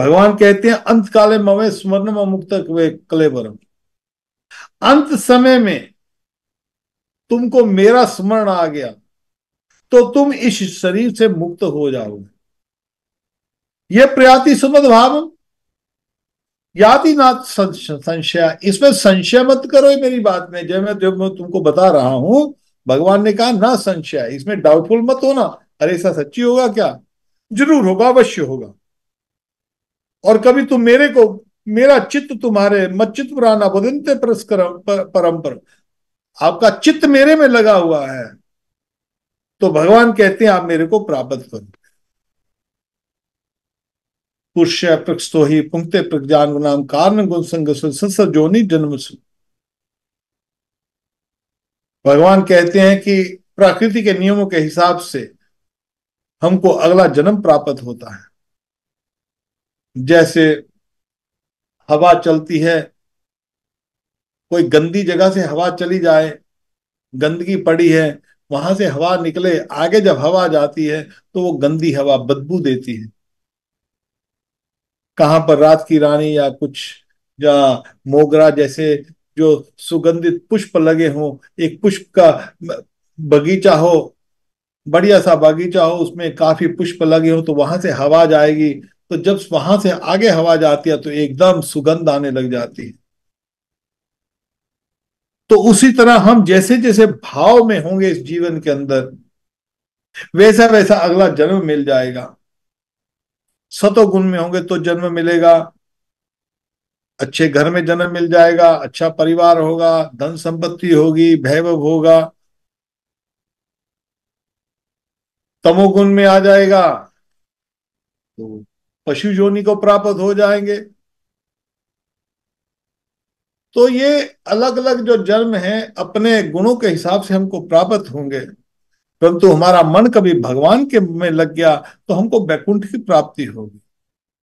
भगवान कहते हैं अंत काले मवे स्मरण मुक्त कलेवरम अंत समय में तुमको मेरा स्मरण आ गया तो तुम इस शरीर से मुक्त हो जाओगे यह प्रयाति सुमद भाव याति नाथ संशय इसमें संशय मत करो मेरी बात में जब मैं जब मैं तुमको बता रहा हूं भगवान ने कहा ना संशय इसमें डाउटफुल मत होना अरे ऐसा सच्ची होगा क्या जरूर होगा अवश्य होगा और कभी तुम मेरे को मेरा चित्त तुम्हारे मत चित्त पुराना बुदिनते परम परंपर आपका चित्त मेरे में लगा हुआ है तो भगवान कहते हैं आप मेरे को प्राप्त कर पुष्य प्रक्षतो ही पुंक्ते प्रज्ञान गुणाम कारण गुण संग जोनी जन्म सु भगवान कहते हैं कि प्रकृति के नियमों के हिसाब से हमको अगला जन्म प्राप्त होता है जैसे हवा चलती है कोई गंदी जगह से हवा चली जाए गंदगी पड़ी है वहां से हवा निकले आगे जब हवा जाती है तो वो गंदी हवा बदबू देती है कहाँ पर रात की रानी या कुछ या मोगरा जैसे जो सुगंधित पुष्प लगे हों एक पुष्प का बगीचा हो बढ़िया सा बगीचा हो उसमें काफी पुष्प लगे हो तो वहां से हवा जाएगी तो जब वहां से आगे हवा जाती है तो एकदम सुगंध आने लग जाती है तो उसी तरह हम जैसे जैसे भाव में होंगे इस जीवन के अंदर वैसा वैसा अगला जन्म मिल जाएगा सतो गुण में होंगे तो जन्म मिलेगा अच्छे घर में जन्म मिल जाएगा अच्छा परिवार होगा धन संपत्ति होगी वैभव होगा तमोगुण में आ जाएगा तो पशु योनि को प्राप्त हो जाएंगे तो ये अलग अलग जो जन्म है अपने गुणों के हिसाब से हमको प्राप्त होंगे परंतु हमारा मन कभी भगवान के में लग गया तो हमको बैकुंठ की प्राप्ति होगी